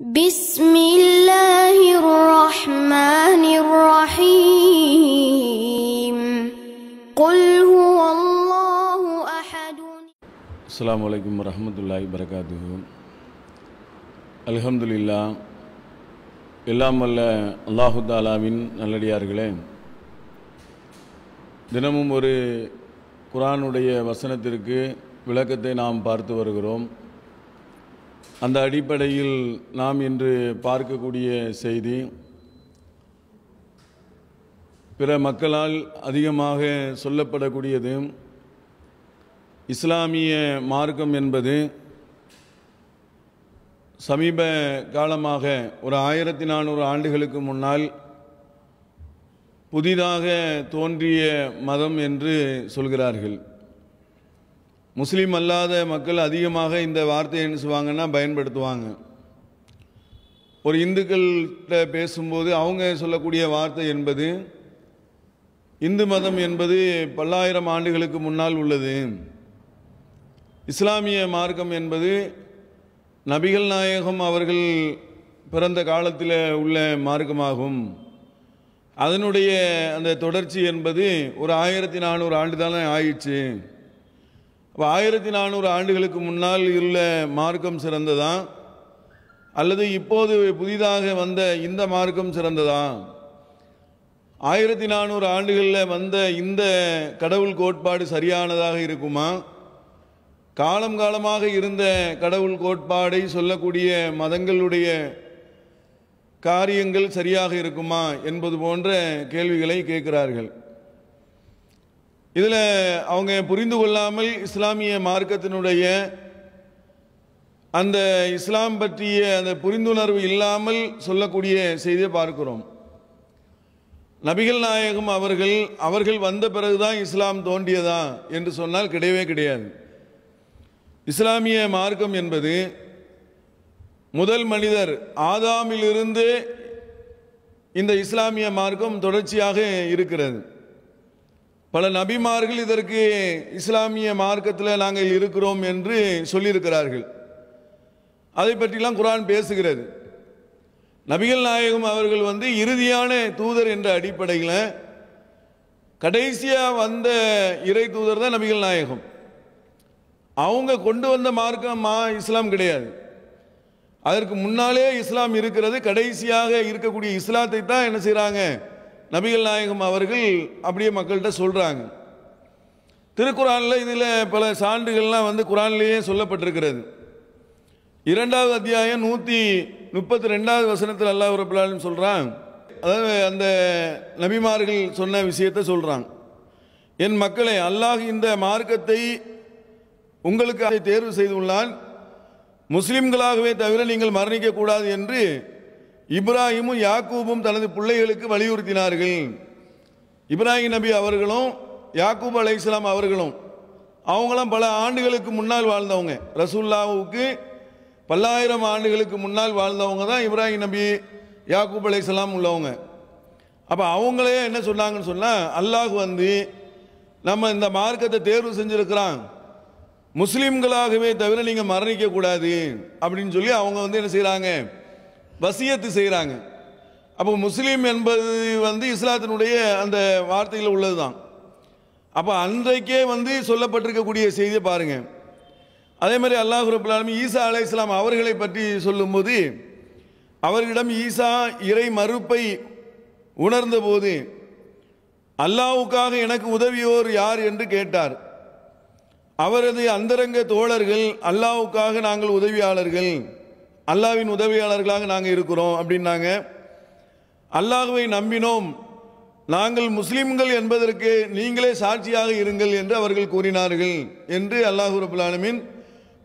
بسم الله الرحمن الرحيم قل هو الله أحد السلام عليكم ورحمة الله وبركاته الحمد لله எல்லாம் வல்ல அல்லாஹு தாலாவின் நல்லடியார்களே தினமும் ஒரு குரானுடைய வசனத்திற்கு விளக்கத்தை நாம் பார்த்து வருகிறோம் அந்த அடிப்படையில் நாம் இன்று பார்க்கக்கூடிய செய்தி பிற மக்களால் அதிகமாக சொல்லப்படக்கூடியது இஸ்லாமிய மார்க்கம் என்பது சமீப காலமாக ஒரு ஆயிரத்தி நானூறு ஆண்டுகளுக்கு முன்னால் புதிதாக தோன்றிய மதம் என்று சொல்கிறார்கள் முஸ்லீம் அல்லாத மக்கள் அதிகமாக இந்த வார்த்தையை என்ன செய்வாங்கன்னா பயன்படுத்துவாங்க ஒரு இந்துக்கள்கிட்ட பேசும்போது அவங்க சொல்லக்கூடிய வார்த்தை என்பது இந்து மதம் என்பது பல்லாயிரம் ஆண்டுகளுக்கு முன்னால் உள்ளது இஸ்லாமிய மார்க்கம் என்பது நபிகள் நாயகம் அவர்கள் பிறந்த காலத்தில் உள்ள மார்க்கமாகும் அதனுடைய அந்த தொடர்ச்சி என்பது ஒரு ஆயிரத்தி நானூறு ஆண்டு தானே ஆயிடுச்சு இப்போ ஆயிரத்தி நானூறு ஆண்டுகளுக்கு முன்னால் உள்ள மார்க்கம் சிறந்ததா அல்லது இப்போது புதிதாக வந்த இந்த மார்க்கம் சிறந்ததா ஆயிரத்தி நானூறு ஆண்டுகளில் வந்த இந்த கடவுள் கோட்பாடு சரியானதாக இருக்குமா காலம் காலமாக இருந்த கடவுள் கோட்பாடை சொல்லக்கூடிய மதங்களுடைய காரியங்கள் சரியாக இருக்குமா என்பது போன்ற கேள்விகளை கேட்கிறார்கள் இதில் அவங்க புரிந்து கொள்ளாமல் இஸ்லாமிய மார்க்கத்தினுடைய அந்த இஸ்லாம் பற்றிய அந்த புரிந்துணர்வு இல்லாமல் சொல்லக்கூடிய செய்தியை பார்க்கிறோம் நபிகள் நாயகம் அவர்கள் அவர்கள் வந்த பிறகுதான் இஸ்லாம் தோன்றியதா என்று சொன்னால் கிடையவே கிடையாது இஸ்லாமிய மார்க்கம் என்பது முதல் மனிதர் ஆதாமிலிருந்து இந்த இஸ்லாமிய மார்க்கம் தொடர்ச்சியாக இருக்கிறது பல நபிமார்கள் இதற்கு இஸ்லாமிய மார்க்கத்தில் நாங்கள் இருக்கிறோம் என்று சொல்லியிருக்கிறார்கள் அதை பற்றிலாம் குரான் பேசுகிறது நபிகள் நாயகம் அவர்கள் வந்து இறுதியான தூதர் என்ற அடிப்படையில் கடைசியாக வந்த இறை தூதர் தான் நபிகள் நாயகம் அவங்க கொண்டு வந்த மார்க்கம் மா இஸ்லாம் கிடையாது அதற்கு முன்னாலே இஸ்லாம் இருக்கிறது கடைசியாக இருக்கக்கூடிய இஸ்லாத்தை தான் என்ன செய்கிறாங்க நபிகள் நாயகம் அவர்கள் அப்படியே மக்கள்கிட்ட சொல்கிறாங்க திருக்குறானில் இதில் பல சான்றுகள்லாம் வந்து குரான்லேயே சொல்லப்பட்டிருக்கிறது இரண்டாவது அத்தியாயம் நூற்றி முப்பத்தி ரெண்டாவது வசனத்தில் அல்லாஹ் ரபுல்லாலும் சொல்கிறான் அதாவது அந்த நபிமார்கள் சொன்ன விஷயத்தை சொல்கிறாங்க என் மக்களை அல்லாஹ் இந்த மார்க்கத்தை உங்களுக்கு அதை தேர்வு செய்துள்ளான் முஸ்லிம்களாகவே தவிர நீங்கள் மரணிக்கக்கூடாது என்று இப்ராஹிமும் யாக்கூபும் தனது பிள்ளைகளுக்கு வலியுறுத்தினார்கள் இப்ராஹிம் நபி அவர்களும் யாக்கூப் அலை இஸ்லாம் அவர்களும் அவங்களாம் பல ஆண்டுகளுக்கு முன்னால் வாழ்ந்தவங்க ரசூல்லாவுக்கு பல்லாயிரம் ஆண்டுகளுக்கு முன்னால் வாழ்ந்தவங்க தான் இப்ராஹிம் நபி யாக்கூப் அலை இஸ்லாம் உள்ளவங்க அப்போ அவங்களே என்ன சொன்னாங்கன்னு சொன்னால் அல்லாஹ் வந்து நம்ம இந்த மார்க்கத்தை தேர்வு செஞ்சுருக்கிறான் முஸ்லீம்களாகவே தவிர நீங்கள் மரணிக்கக்கூடாது அப்படின்னு சொல்லி அவங்க வந்து என்ன செய்கிறாங்க வசியத்து செய்கிறாங்க அப்போ முஸ்லீம் என்பது வந்து இஸ்லாத்தினுடைய அந்த வார்த்தையில் உள்ளது தான் அப்போ அன்றைக்கே வந்து சொல்லப்பட்டிருக்கக்கூடிய செய்தியை பாருங்கள் அதே மாதிரி அல்லாஹ் ரபுல்லாலுமே ஈசா அலை இஸ்லாம் அவர்களை பற்றி சொல்லும்போது அவர்களிடம் ஈசா இறை மறுப்பை உணர்ந்த போது அல்லாவுக்காக எனக்கு உதவியோர் யார் என்று கேட்டார் அவரது அந்தரங்க தோழர்கள் அல்லாவுக்காக நாங்கள் உதவியாளர்கள் அல்லாவின் உதவியாளர்களாக நாங்கள் இருக்கிறோம் அப்படின்னாங்க அல்லாஹுவை நம்பினோம் நாங்கள் முஸ்லிம்கள் என்பதற்கு நீங்களே சாட்சியாக இருங்கள் என்று அவர்கள் கூறினார்கள் என்று அல்லாஹு ரபுல்லாலமின்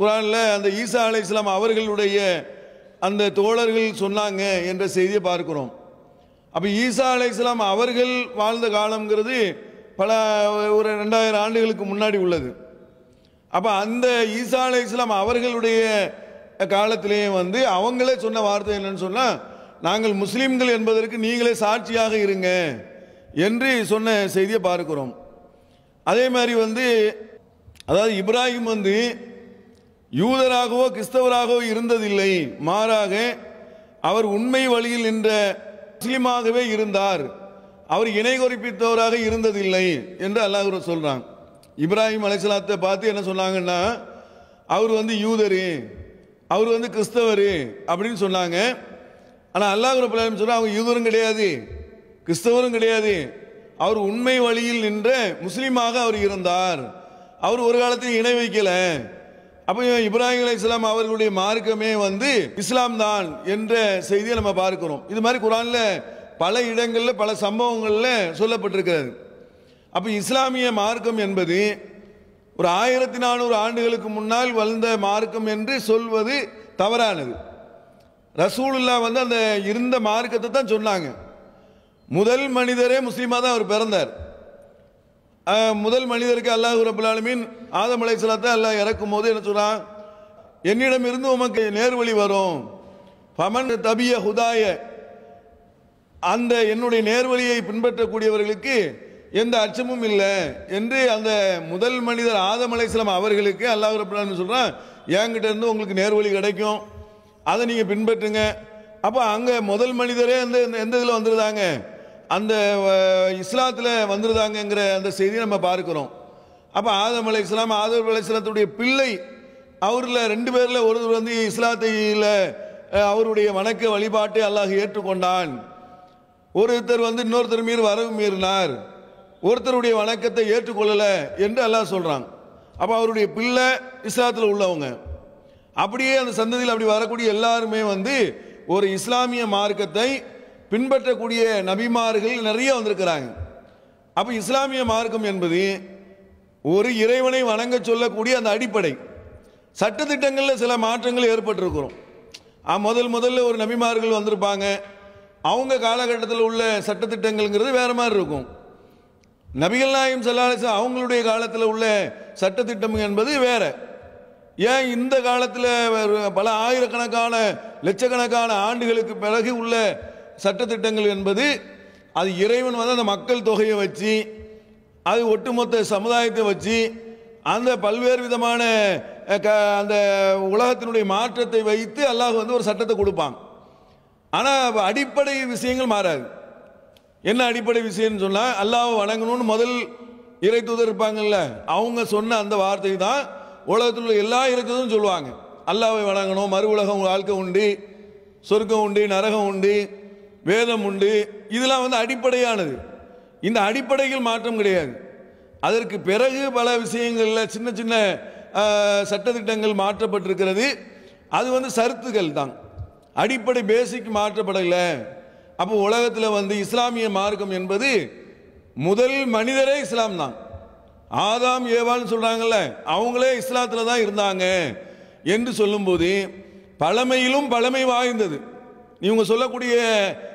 குரானில் அந்த ஈசா அலை இஸ்லாம் அவர்களுடைய அந்த தோழர்கள் சொன்னாங்க என்ற செய்தியை பார்க்கிறோம் அப்போ ஈசா அலை இஸ்லாம் அவர்கள் வாழ்ந்த காலங்கிறது பல ஒரு ரெண்டாயிரம் ஆண்டுகளுக்கு முன்னாடி உள்ளது அப்போ அந்த ஈசா அலை இஸ்லாம் அவர்களுடைய காலத்திலேயும் வந்து அவங்களே சொன்ன வார்த்தை என்னன்னு சொன்னால் நாங்கள் முஸ்லீம்கள் என்பதற்கு நீங்களே சாட்சியாக இருங்க என்று சொன்ன செய்தியை பார்க்கிறோம் அதே மாதிரி வந்து அதாவது இப்ராஹிம் வந்து யூதராகவோ கிறிஸ்தவராகவோ இருந்ததில்லை மாறாக அவர் உண்மை வழியில் நின்ற முஸ்லீமாகவே இருந்தார் அவர் இணை குறிப்பித்தவராக இருந்ததில்லை என்று அல்லாஹ் சொல்கிறான் இப்ராஹிம் அலைசலாத்தை பார்த்து என்ன சொன்னாங்கன்னா அவர் வந்து யூதரு அவர் வந்து கிறிஸ்தவர் அப்படின்னு சொன்னாங்க ஆனால் அல்லாஹ் ரபுல்லாலும் சொன்னால் அவங்க யூதரும் கிடையாது கிறிஸ்தவரும் கிடையாது அவர் உண்மை வழியில் நின்ற முஸ்லீமாக அவர் இருந்தார் அவர் ஒரு காலத்தில் இணை வைக்கலை அப்போ இப்ராஹிம் அலி இஸ்லாம் அவர்களுடைய மார்க்கமே வந்து இஸ்லாம் தான் என்ற செய்தியை நம்ம பார்க்கிறோம் இது மாதிரி குரானில் பல இடங்களில் பல சம்பவங்களில் சொல்லப்பட்டிருக்கிறது அப்போ இஸ்லாமிய மார்க்கம் என்பது ஒரு ஆயிரத்தி நானூறு ஆண்டுகளுக்கு முன்னால் வளர்ந்த மார்க்கம் என்று சொல்வது தவறானது ரசூலுல்லா வந்து அந்த இருந்த மார்க்கத்தை தான் சொன்னாங்க முதல் மனிதரே முஸ்லீமாக தான் அவர் பிறந்தார் முதல் மனிதருக்கு அல்லாஹ் ரபுல்லாலுமின் ஆதம் அலை சலாத்தை அல்லாஹ் இறக்கும் போது என்ன சொல்கிறான் என்னிடம் இருந்து உமக்கு நேர்வழி வரும் பமன் தபிய ஹுதாய அந்த என்னுடைய நேர்வழியை பின்பற்றக்கூடியவர்களுக்கு எந்த அச்சமும் இல்லை என்று அந்த முதல் மனிதர் ஆதம் அவர்களுக்கு அல்லாஹ் ரபுல்லான்னு சொல்கிறான் என்கிட்ட இருந்து உங்களுக்கு நேர்வழி கிடைக்கும் அதை நீங்கள் பின்பற்றுங்க அப்போ அங்கே முதல் மனிதரே அந்த எந்த இதில் வந்துருந்தாங்க அந்த இஸ்லாத்தில் வந்துருந்தாங்கங்கிற அந்த செய்தியை நம்ம பார்க்குறோம் அப்போ ஆதம் அலை இஸ்லாம் ஆதம் அலை இஸ்லாத்துடைய பிள்ளை அவரில் ரெண்டு பேரில் ஒருவர் வந்து இஸ்லாத்தையில் அவருடைய வணக்க வழிபாட்டை அல்லாஹ் ஏற்றுக்கொண்டான் ஒருத்தர் வந்து இன்னொருத்தர் மீறி வரவு மீறினார் ஒருத்தருடைய வணக்கத்தை ஏற்றுக்கொள்ளலை என்று எல்லாம் சொல்கிறாங்க அப்போ அவருடைய பிள்ளை இஸ்லாத்தில் உள்ளவங்க அப்படியே அந்த சந்ததியில் அப்படி வரக்கூடிய எல்லாருமே வந்து ஒரு இஸ்லாமிய மார்க்கத்தை பின்பற்றக்கூடிய நபிமார்கள் நிறைய வந்திருக்கிறாங்க அப்போ இஸ்லாமிய மார்க்கம் என்பது ஒரு இறைவனை வணங்க சொல்லக்கூடிய அந்த அடிப்படை சட்டத்திட்டங்களில் சில மாற்றங்கள் ஏற்பட்டிருக்கிறோம் முதல் முதல்ல ஒரு நபிமார்கள் வந்திருப்பாங்க அவங்க காலகட்டத்தில் உள்ள சட்டத்திட்டங்கள்ங்கிறது வேறு மாதிரி இருக்கும் நபிகள் நாயம் சல்லாலிசம் அவங்களுடைய காலத்தில் உள்ள சட்டத்திட்டம் என்பது வேற ஏன் இந்த காலத்தில் பல ஆயிரக்கணக்கான லட்சக்கணக்கான ஆண்டுகளுக்கு பிறகு உள்ள சட்டத்திட்டங்கள் என்பது அது இறைவன் வந்து அந்த மக்கள் தொகையை வச்சு அது ஒட்டுமொத்த சமுதாயத்தை வச்சு அந்த பல்வேறு விதமான க அந்த உலகத்தினுடைய மாற்றத்தை வைத்து அல்லாஹ் வந்து ஒரு சட்டத்தை கொடுப்பான் ஆனால் அடிப்படை விஷயங்கள் மாறாது என்ன அடிப்படை விஷயம்னு சொன்னால் அல்லாவை வணங்கணும்னு முதல் இறை தூதர் இருப்பாங்கல்ல அவங்க சொன்ன அந்த வார்த்தை தான் உலகத்தில் உள்ள எல்லா இருக்குதுன்னு சொல்லுவாங்க அல்லாவை வணங்கணும் மறு உலகம் வாழ்க்கை உண்டு சொர்க்கம் உண்டு நரகம் உண்டு வேதம் உண்டு இதெல்லாம் வந்து அடிப்படையானது இந்த அடிப்படையில் மாற்றம் கிடையாது அதற்கு பிறகு பல விஷயங்களில் சின்ன சின்ன சட்டத்திட்டங்கள் மாற்றப்பட்டிருக்கிறது அது வந்து சருத்துகள் தான் அடிப்படை பேசிக் மாற்றப்படலை அப்போ உலகத்தில் வந்து இஸ்லாமிய மார்க்கம் என்பது முதல் மனிதரே இஸ்லாம் தான் ஆதாம் ஏவான்னு சொல்கிறாங்கல்ல அவங்களே இஸ்லாத்தில் தான் இருந்தாங்க என்று சொல்லும்போது பழமையிலும் பழமை வாய்ந்தது இவங்க சொல்லக்கூடிய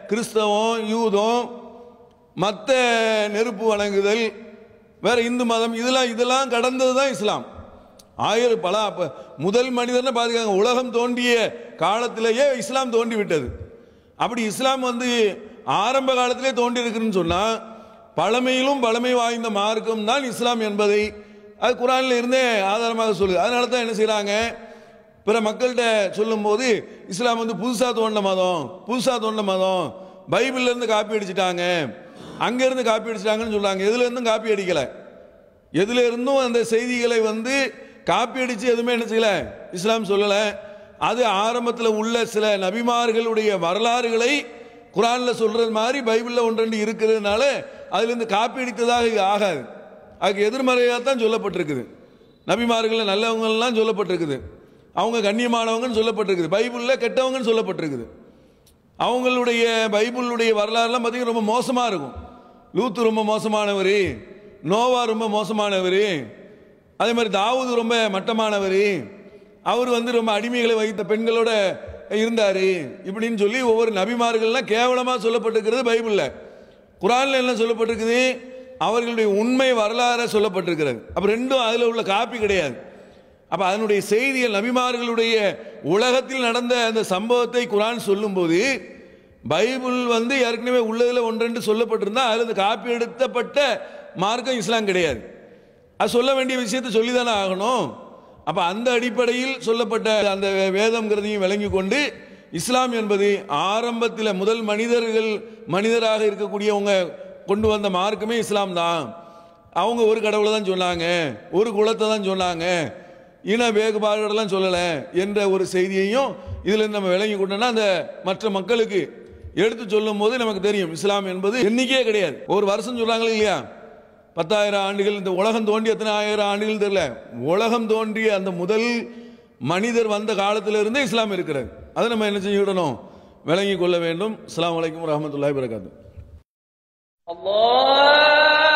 கிறிஸ்தவம் யூதம் மற்ற நெருப்பு வணங்குதல் வேற இந்து மதம் இதெல்லாம் இதெல்லாம் கடந்தது தான் இஸ்லாம் ஆயிரம் பல முதல் மனிதர்னு பார்த்துக்காங்க உலகம் தோண்டிய காலத்திலேயே இஸ்லாம் தோண்டி விட்டது அப்படி இஸ்லாம் வந்து ஆரம்ப காலத்திலே இருக்குன்னு சொன்னால் பழமையிலும் பழமை வாய்ந்த மார்க்கம் தான் இஸ்லாம் என்பதை அது குரானில் இருந்தே ஆதாரமாக சொல்லுது அதனால தான் என்ன செய்கிறாங்க பிற மக்கள்கிட்ட சொல்லும்போது இஸ்லாம் வந்து புதுசாக தோண்ட மதம் புதுசாக தோண்ட மதம் பைபிள்லேருந்து காப்பி அடிச்சிட்டாங்க அங்கேருந்து காப்பி அடிச்சிட்டாங்கன்னு சொல்கிறாங்க எதுலேருந்தும் காப்பி அடிக்கலை எதுலேருந்தும் அந்த செய்திகளை வந்து காப்பி அடித்து எதுவுமே என்ன செய்யலை இஸ்லாம் சொல்லலை அது ஆரம்பத்தில் உள்ள சில நபிமார்களுடைய வரலாறுகளை குரானில் சொல்கிறது மாதிரி பைபிளில் ஒன்றெண்டு இருக்கிறதுனால அதுலேருந்து காப்பி அடித்ததாக ஆகாது அதுக்கு எதிர்மறையாக தான் சொல்லப்பட்டிருக்குது நபிமார்களில் நல்லவங்கள்லாம் சொல்லப்பட்டிருக்குது அவங்க கண்ணியமானவங்கன்னு சொல்லப்பட்டிருக்குது பைபிளில் கெட்டவங்கன்னு சொல்லப்பட்டிருக்குது அவங்களுடைய பைபிளுடைய வரலாறுலாம் பார்த்திங்கன்னா ரொம்ப மோசமாக இருக்கும் லூத்து ரொம்ப மோசமானவர் நோவா ரொம்ப மோசமானவர் அதே மாதிரி தாவூது ரொம்ப மட்டமானவர் அவர் வந்து ரொம்ப அடிமைகளை வைத்த பெண்களோட இருந்தார் இப்படின்னு சொல்லி ஒவ்வொரு நபிமார்கள்லாம் கேவலமாக சொல்லப்பட்டிருக்கிறது பைபிளில் குரானில் என்ன சொல்லப்பட்டிருக்குது அவர்களுடைய உண்மை வரலாறு சொல்லப்பட்டிருக்கிறது அப்போ ரெண்டும் அதில் உள்ள காப்பி கிடையாது அப்போ அதனுடைய செய்திகள் நபிமார்களுடைய உலகத்தில் நடந்த அந்த சம்பவத்தை குரான் சொல்லும்போது பைபிள் வந்து ஏற்கனவே உள்ளதில் ஒன்றென்று சொல்லப்பட்டிருந்தால் அதில் இந்த காப்பி எடுத்தப்பட்ட மார்க்கம் இஸ்லாம் கிடையாது அது சொல்ல வேண்டிய விஷயத்தை சொல்லி தானே ஆகணும் அப்போ அந்த அடிப்படையில் சொல்லப்பட்ட அந்த வேதம்ங்கிறதையும் விளங்கி கொண்டு இஸ்லாம் என்பது ஆரம்பத்தில் முதல் மனிதர்கள் மனிதராக இருக்கக்கூடியவங்க கொண்டு வந்த மார்க்குமே இஸ்லாம் தான் அவங்க ஒரு கடவுளை தான் சொன்னாங்க ஒரு குலத்தை தான் சொன்னாங்க இன வேறுபாடுலாம் சொல்லலை என்ற ஒரு செய்தியையும் இதில் நம்ம விளங்கி கொண்டோம்னா அந்த மற்ற மக்களுக்கு எடுத்து சொல்லும் போது நமக்கு தெரியும் இஸ்லாம் என்பது என்னைக்கே கிடையாது ஒரு வருஷம் சொல்கிறாங்களே இல்லையா பத்தாயிரம் ஆண்டுகள் இந்த உலகம் தோண்டி எத்தனை ஆயிரம் ஆண்டுகள் தெரியல உலகம் தோன்றிய அந்த முதல் மனிதர் வந்த காலத்திலிருந்து இஸ்லாம் இருக்கிறார் அதை நம்ம என்ன செய்யணும் விளங்கி கொள்ள வேண்டும் அஸ்லாம் வலைக்கம் ரஹமத்துல்லாஹி பிறக்காது Allah